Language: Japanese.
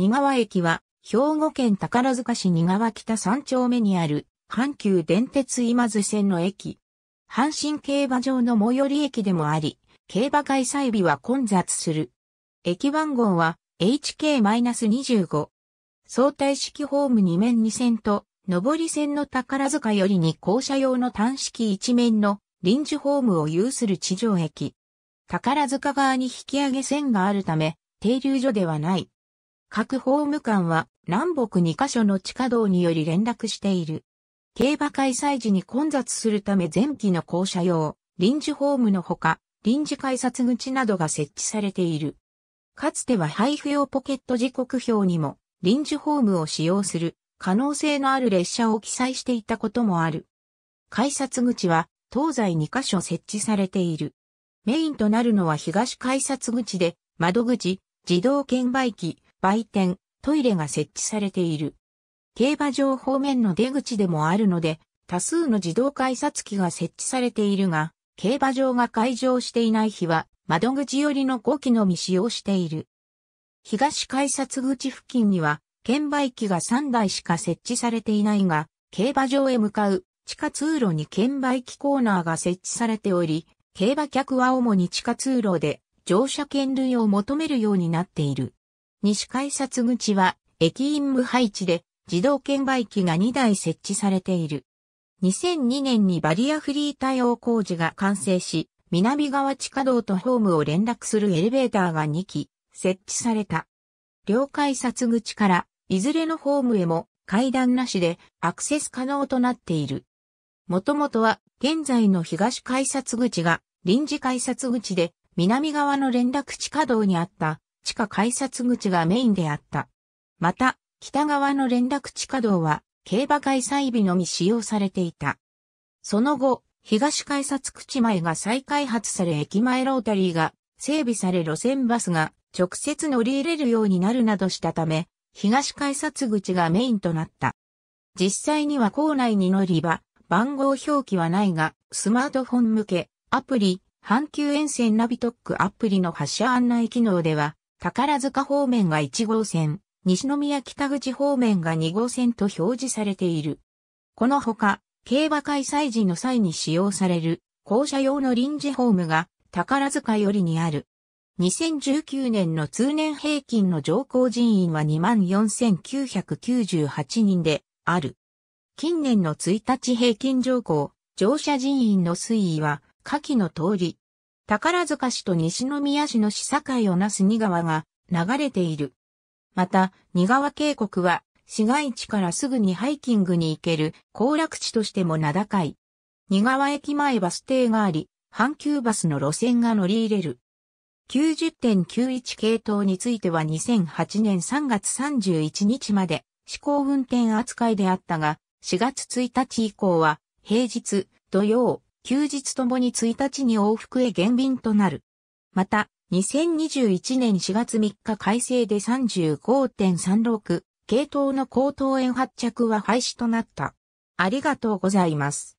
仁川駅は、兵庫県宝塚市仁川北3丁目にある、阪急電鉄今津線の駅。阪神競馬場の最寄り駅でもあり、競馬開催日は混雑する。駅番号は HK-25。相対式ホーム2面2線と、上り線の宝塚よりに校舎用の単式1面の臨時ホームを有する地上駅。宝塚側に引き上げ線があるため、停留所ではない。各法務官は南北2カ所の地下道により連絡している。競馬開催時に混雑するため前期の降車用、臨時ホームのほか、臨時改札口などが設置されている。かつては配布用ポケット時刻表にも臨時ホームを使用する可能性のある列車を記載していたこともある。改札口は東西2カ所設置されている。メインとなるのは東改札口で窓口、自動券売機、売店、トイレが設置されている。競馬場方面の出口でもあるので、多数の自動改札機が設置されているが、競馬場が開場していない日は、窓口寄りの5機のみ使用している。東改札口付近には、券売機が3台しか設置されていないが、競馬場へ向かう地下通路に券売機コーナーが設置されており、競馬客は主に地下通路で乗車券類を求めるようになっている。西改札口は駅員無配置で自動券売機が2台設置されている。2002年にバリアフリー対応工事が完成し、南側地下道とホームを連絡するエレベーターが2基設置された。両改札口からいずれのホームへも階段なしでアクセス可能となっている。もともとは現在の東改札口が臨時改札口で南側の連絡地下道にあった地下改札口がメインであった。また、北側の連絡地下道は、競馬開催日のみ使用されていた。その後、東改札口前が再開発され駅前ロータリーが整備され路線バスが直接乗り入れるようになるなどしたため、東改札口がメインとなった。実際には校内に乗り場、番号表記はないが、スマートフォン向け、アプリ、阪急沿線ナビトックアプリの発車案内機能では、宝塚方面が1号線、西宮北口方面が2号線と表示されている。このほか、競馬開催時の際に使用される、校舎用の臨時ホームが宝塚よりにある。2019年の通年平均の乗降人員は24,998人である。近年の1日平均乗降、乗車人員の推移は下記の通り、宝塚市と西宮市の市境をなす二川が流れている。また、二川渓谷は市街地からすぐにハイキングに行ける行楽地としても名高い。二川駅前バス停があり、阪急バスの路線が乗り入れる。90.91系統については2008年3月31日まで試行運転扱いであったが、4月1日以降は平日、土曜、休日ともに1日に往復へ減便となる。また、2021年4月3日改正で35.36系統の高等円発着は廃止となった。ありがとうございます。